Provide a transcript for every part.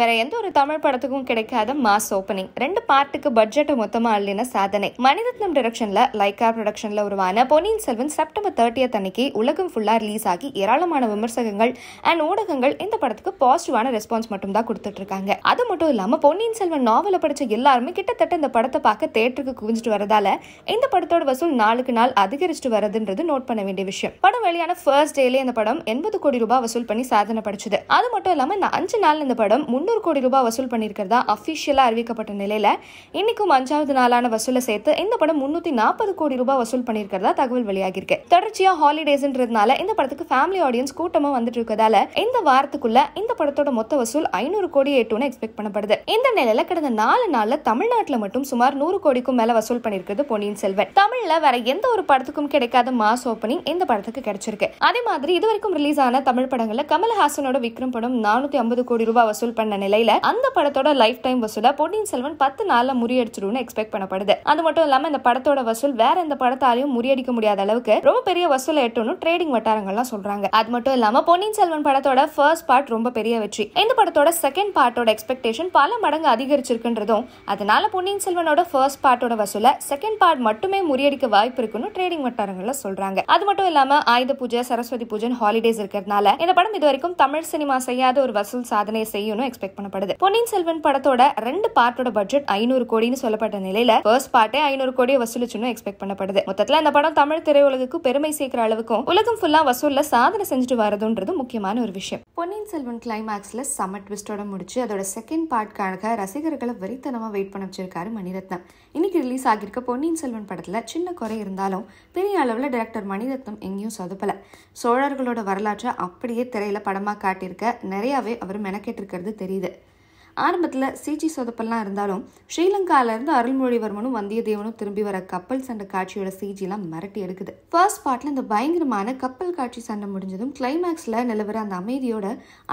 வேற எந்த ஒரு தமிழ் படத்துக்கும் கிடைக்காத மாஸ் ஓப்பனிங் ரெண்டு பார்ட்டுக்கு பட்ஜெட் மொத்தமா அள்ளின சாதனை மணிரத்னம் லைக் லைகா ப்ரொடக்ஷன்ல உருவான பொன்னியின் செல்வன் செப்டம்பர் தேர்ட்டியத் அன்னைக்கு உலகம் ஃபுல்லா ரிலீஸ் ஆகி ஏராளமான விமர்சகங்கள் அண்ட் ஊடகங்கள் இந்த படத்துக்கு பாசிட்டிவான ரெஸ்பான்ஸ் மட்டும் தான் கொடுத்துட்டு இருக்காங்க அது மட்டும் இல்லாம பொன்னியின் செல்வன் நாவலை படிச்ச எல்லாருமே கிட்டத்தட்ட இந்த படத்தை பார்க்க தேட்டருக்கு குவிஞ்சிட்டு வரதால இந்த படத்தோட வசூல் நாளுக்கு நாள் அதிகரிச்சுட்டு வரதுன்றது நோட் பண்ண வேண்டிய விஷயம் படம் வெளியான ஃபர்ஸ்ட் டேலே இந்த படம் எண்பது கோடி ரூபாய் வசூல் பண்ணி சாதனை படிச்சது அது மட்டும் இல்லாம இந்த அஞ்சு நாள் இந்த படம் முன்னூறு முந்நூறு கோடி ரூபாய் வசூல் பண்ணியிருக்கிறதா அஃபிஷியலாக அறிவிக்கப்பட்ட நிலையில் இன்னைக்கும் அஞ்சாவது நாளான வசூலை சேர்த்து இந்த படம் முந்நூற்றி நாற்பது கோடி ரூபாய் வசூல் பண்ணியிருக்கிறதா தகவல் வெளியாகிருக்கு தொடர்ச்சியாக ஹாலிடேஸ்ன்றதுனால இந்த படத்துக்கு ஃபேமிலி ஆடியன்ஸ் கூட்டமாக வந்துட்டு இருக்கிறதால இந்த வாரத்துக்குள்ள இந்த படத்தோட மொத்த வசூல் ஐநூறு கோடி எட்டுன்னு எக்ஸ்பெக்ட் பண்ணப்படுது இந்த நிலையில கடந்த நாலு நாளில் தமிழ்நாட்டில் மட்டும் சுமார் நூறு கோடிக்கும் மேல வசூல் பண்ணியிருக்கிறது பொன்னியின் செல்வன் தமிழ்ல வேற எந்த ஒரு படத்துக்கும் கிடைக்காத மாஸ் ஓப்பனிங் இந்த படத்துக்கு கிடைச்சிருக்கு அதே மாதிரி இதுவரைக்கும் ரிலீஸ் ஆன தமிழ் படங்களில் கமல்ஹாசனோட விக்ரம் படம் நானூத்தி ஐம்பது கோடி ரூபாய் வசூல் பண்ண நிலையில அந்த படத்தோட லைஃப் டைம் வசூல பொன்னியின் செல்வன் பத்து நாள்ல முறியடிச்சிடும்னு எக்ஸ்பெக்ட் பண்ணப்படுது அது மட்டும் இல்லாம இந்த படத்தோட வசூல் வேற எந்த படத்தாலையும் முறியடிக்க முடியாத அளவுக்கு ரொம்ப பெரிய வசூல எட்டணும் ட்ரேடிங் வட்டாரங்கள்லாம் சொல்றாங்க அது மட்டும் இல்லாம பொன்னியின் செல்வன் படத்தோட ஃபர்ஸ்ட் பார்ட் ரொம்ப பெரிய வெற்றி இந்த படத்தோட செகண்ட் பார்ட்டோட எக்ஸ்பெக்டேஷன் பல மடங்கு அதிகரிச்சிருக்குன்றதும் அதனால பொன்னியின் செல்வனோட ஃபர்ஸ்ட் பார்ட்டோட வசூல செகண்ட் பார்ட் மட்டுமே முறியடிக்க வாய்ப்பு இருக்குன்னு ட்ரேடிங் வட்டாரங்கள்ல சொல்றாங்க அது மட்டும் இல்லாம ஆயுத பூஜை சரஸ்வதி பூஜை ஹாலிடேஸ் இருக்கிறதுனால இந்த படம் இது வரைக்கும் தமிழ் சினிமா செய்யாத ஒரு வசூல் சாதனை செய்யணும் எக்ஸ்பெக்ட் பண்ணப்படுது பொன்னியின் செல்வன் படத்தோட ரெண்டு பார்ட்டோட பட்ஜெட் ஐநூறு கோடின்னு சொல்லப்பட்ட நிலையில ஃபர்ஸ்ட் பார்ட்டே ஐநூறு கோடியை வசூலிச்சுன்னு எக்ஸ்பெக்ட் பண்ணப்படுது மொத்தத்துல இந்த படம் தமிழ் திரையுலகுக்கு பெருமை சேர்க்கிற அளவுக்கும் உலகம் ஃபுல்லா வசூல்ல சாதனை செஞ்சுட்டு வரதுன்றது முக்கியமான ஒரு விஷயம் பொன்னியின் செல்வன் கிளைமேக்ஸ்ல சம ட்விஸ்டோட முடிச்சு அதோட செகண்ட் பார்ட்காக ரசிகர்களை வெறித்தனமாக வெயிட் பண்ண வச்சிருக்காரு மணிரத்னம் இன்னைக்கு ரிலீஸ் ஆகியிருக்க பொன்னியின் செல்வன் படத்தில் சின்ன குறை இருந்தாலும் பெரிய அளவில் டேரக்டர் மணிரத்னம் எங்கேயும் சொதப்பல சோழர்களோட வரலாற்றை அப்படியே திரையில் படமாக காட்டியிருக்க நிறையாவே அவர் இருக்கிறது தெரியும் that ஆரம்பத்தில் சீச்சி சொதப்பெல்லாம் இருந்தாலும் ஸ்ரீலங்காவிலேருந்து அருள்மொழிவர்மனும் வந்தியத்தேவனும் திரும்பி வர கப்பல் சண்டை காட்சியோட சிஜிலாம் மிரட்டி எடுக்குது ஃபர்ஸ்ட் பார்ட்டில் இந்த பயங்கரமான கப்பல் காட்சி சண்டை முடிஞ்சதும் கிளைமேக்ஸில் நிலவர அந்த அமைதியோட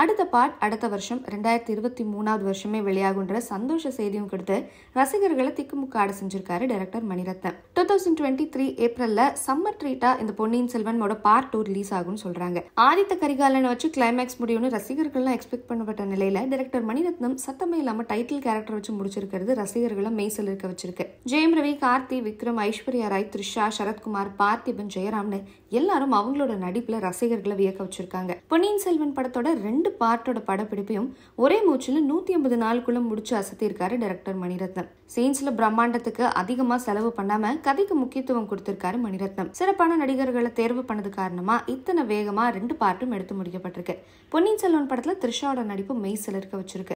அடுத்த பார்ட் அடுத்த வருஷம் ரெண்டாயிரத்தி இருபத்தி மூணாவது வருஷமே வெளியாகுன்ற சந்தோஷ செய்தியும் கொடுத்து ரசிகர்களை திக்குமுக்காட செஞ்சிருக்காரு director Mani Ratnam two thousand twenty three ஏப்ரலில் சம்மர் ட்ரீட்டா இந்த பொன்னியின் செல்வனோட பார்ட் டூ ரிலீஸ் ஆகும்னு சொல்கிறாங்க ஆதித்த கரிகாலனை வச்சு கிளைமேக்ஸ் முடியும்னு ரசிகர்கள்லாம் எக்ஸ்பெக்ட் பண்ணப்பட்ட நிலையில் டைரக்டர் மணிரத்னம் சத் சத்தமே இல்லாமல் டைட்டில் கேரக்டர் வச்சு முடிச்சிருக்கிறது ரசிகர்களை மெய்சல் இருக்க வச்சிருக்கு ஜெயம் ரவி கார்த்தி விக்ரம் ஐஸ்வர்யா ராய் த்ரிஷா சரத்குமார் பார்த்திபன் ஜெயராம்னு எல்லாரும் அவங்களோட நடிப்பில் ரசிகர்களை வியக்க வச்சிருக்காங்க பொன்னியின் செல்வன் படத்தோட ரெண்டு பார்ட்டோட படப்பிடிப்பையும் ஒரே மூச்சில் நூற்றி ஐம்பது நாளுக்குள்ள முடிச்சு அசத்தியிருக்காரு டைரக்டர் மணிரத்னம் சீன்ஸ்ல பிரம்மாண்டத்துக்கு அதிகமாக செலவு பண்ணாமல் கதைக்கு முக்கியத்துவம் கொடுத்திருக்காரு மணிரத்னம் சிறப்பான நடிகர்களை தேர்வு பண்ணது காரணமாக இத்தனை வேகமாக ரெண்டு பார்ட்டும் எடுத்து முடிக்கப்பட்டிருக்கு பொன்னியின் செல்வன் படத்தில் த்ரிஷாவோட நடிப்பு மெய் இருக்க வச்சிருக்கு